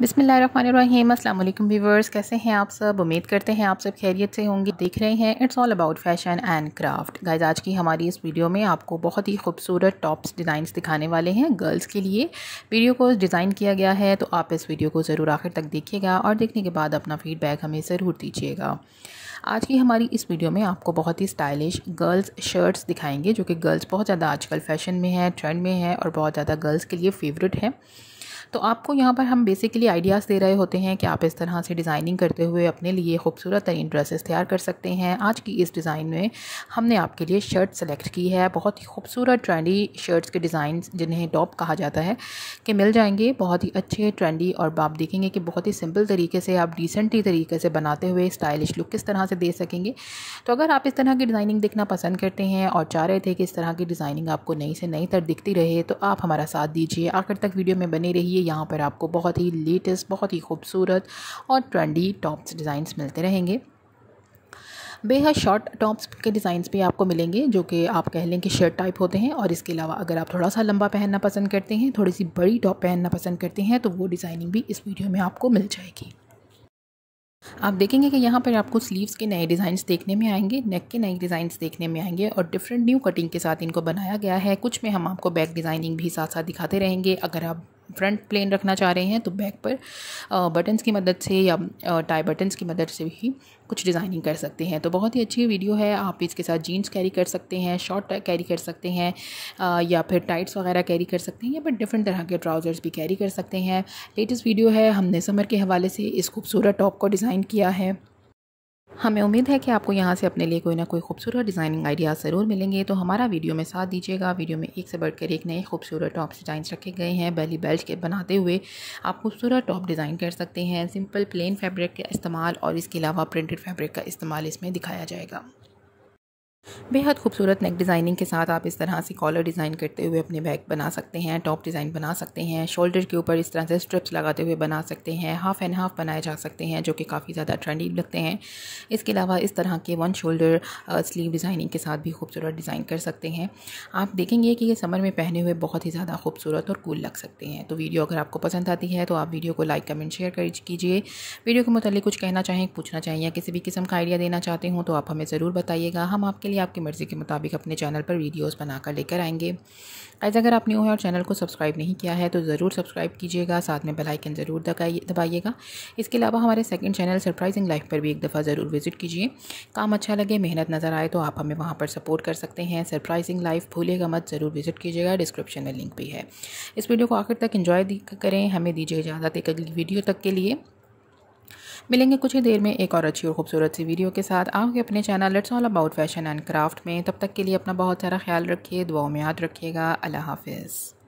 बिसमीम अल्लाम व्यूवर्स कैसे हैं आप सब उम्मीद करते हैं आप सब खैरियत से होंगे देख रहे हैं it's all about fashion and craft guys आज की हमारी इस वीडियो में आपको बहुत ही खूबसूरत टॉप्स डिज़ाइंस दिखाने वाले हैं गर्ल्स के लिए वीडियो को डिज़ाइन किया गया है तो आप इस वीडियो को ज़रूर आखिर तक देखिएगा और देखने के बाद अपना फीडबैक हमें ज़रूर दीजिएगा आज की हमारी इस वीडियो में आपको बहुत ही स्टाइलिश गर्ल्स शर्ट्स दिखाएंगे जो कि गर्ल्स बहुत ज़्यादा आजकल फैशन में है ट्रेंड में है और बहुत ज़्यादा गर्ल्स के लिए फेवरेट है तो आपको यहाँ पर हम बेसिकली आइडियाज़ दे रहे होते हैं कि आप इस तरह से डिज़ाइनिंग करते हुए अपने लिए खूबसूरत तरीन ड्रेसेस तैयार कर सकते हैं आज की इस डिज़ाइन में हमने आपके लिए शर्ट सेलेक्ट की है बहुत ही खूबसूरत ट्रेंडी शर्ट्स के डिज़ाइन जिन्हें टॉप कहा जाता है कि मिल जाएंगे बहुत ही अच्छे ट्रेंडी और आप देखेंगे कि बहुत ही सिंपल तरीके से आप डिसेंटली तरीके से बनाते हुए स्टाइलिश लुक किस तरह से दे सकेंगे तो अगर आप इस तरह की डिज़ाइनिंग देखना पसंद करते हैं और चाह रहे थे कि इस तरह की डिज़ाइनिंग आपको नई से नई तर दिखती रहे तो आप हमारा साथ दीजिए आखिर तक वीडियो में बने रहिए यहाँ पर आपको बहुत ही लेटेस्ट बहुत ही खूबसूरत और ट्रेंडी टॉप्स डिज़ाइंस मिलते रहेंगे बेहद शॉर्ट टॉप्स के डिज़ाइंस भी आपको मिलेंगे जो कि आप कह लें कि शर्ट टाइप होते हैं और इसके अलावा अगर आप थोड़ा सा लंबा पहनना पसंद करते हैं थोड़ी सी बड़ी टॉप पहनना पसंद करते हैं तो वो डिज़ाइनिंग भी इस वीडियो में आपको मिल जाएगी आप देखेंगे कि यहाँ पर आपको स्लीव्स के नए डिज़ाइंस देखने में आएंगे नेक के नए डिज़ाइंस देखने में आएंगे और डिफरेंट न्यू कटिंग के साथ इनको बनाया गया है कुछ में हम आपको बैक डिज़ाइनिंग भी साथ साथ दिखाते रहेंगे अगर आप फ्रंट प्लेन रखना चाह रहे हैं तो बैक पर बटन्स की मदद से या टाई बटन्स की मदद से भी कुछ डिज़ाइनिंग कर सकते हैं तो बहुत ही अच्छी वीडियो है आप इसके साथ जीन्स कैरी कर सकते हैं शॉर्ट कैरी कर सकते हैं या फिर टाइट्स वगैरह कैरी कर सकते हैं या फिर डिफरेंट तरह के ट्राउज़र्स भी कैरी कर सकते हैं लेटेस्ट वीडियो है हमने समर के हवाले से इस खूबसूरत टॉप को डिज़ाइन किया है हमें उम्मीद है कि आपको यहाँ से अपने लिए कोई ना कोई खूबसूरत डिज़ाइनिंग आइडियाज़ ज़रूर मिलेंगे तो हमारा वीडियो में साथ दीजिएगा वीडियो में एक से बढ़कर एक नए खूबसूरत टॉप डिज़ाइन रखे गए हैं बेली बेल्ट के बनाते हुए आप खूबसूरत टॉप डिज़ाइन कर सकते हैं सिंपल प्लेन फैब्रिक का इस्तेमाल और इसके अलावा प्रिंटेड फैब्रिक का इस्तेमाल इसमें दिखाया जाएगा बेहद खूबसूरत नेक डिज़ाइनिंग के साथ आप इस तरह से कॉलर डिज़ाइन करते हुए अपने बैग बना सकते हैं टॉप डिज़ाइन बना सकते हैं शोल्डर के ऊपर इस तरह से स्ट्रिप्स लगाते हुए बना सकते हैं हाफ एंड हाफ बनाए जा सकते हैं जो कि काफ़ी ज़्यादा ट्रेंडी लगते हैं इसके अलावा इस तरह के वन शोल्डर स्लीव डिज़ाइनिंग के साथ भी खूबसूरत डिज़ाइन कर सकते हैं आप देखेंगे कि ये समर में पहने हुए बहुत ही ज़्यादा खूबसूरत और कूल लग सकते हैं तो वीडियो अगर आपको पसंद आती है तो आप वीडियो को लाइक कमेंट शेयर कीजिए वीडियो के मतलब कुछ कहना चाहें पूछना चाहें या किसी भी किस्म का आइडिया देना चाहते हो तो आप हमें ज़रूर बताइएगा हम आपके लिए आपकी मर्ज़ी के मुताबिक अपने चैनल पर वीडियोस बनाकर लेकर आएंगे ऐसा अगर आप न्यू और चैनल को सब्सक्राइब नहीं किया है तो ज़रूर सब्सक्राइब कीजिएगा साथ में बेलाइकन ज़रूर दबाइएगा इसके अलावा हमारे सेकंड चैनल सरप्राइजिंग लाइफ पर भी एक दफ़ा ज़रूर विजिट कीजिए काम अच्छा लगे मेहनत नज़र आए तो आप हमें वहाँ पर सपोर्ट कर सकते हैं सरप्राइजिंग लाइफ भूलेगा मत ज़रूर विजिट कीजिएगा डिस्क्रिप्शन में लिंक भी है इस वीडियो को आखिर तक इन्जॉय करें हमें दीजिए इजाज़त एक अगली वीडियो तक के लिए मिलेंगे कुछ ही देर में एक और अच्छी और खूबसूरत सी वीडियो के साथ आपके अपने channel let's all about fashion and craft में तब तक के लिए अपना बहुत सारा ख्याल रखिए दुआओं में याद रखिएगा अल्लाह हाफिज़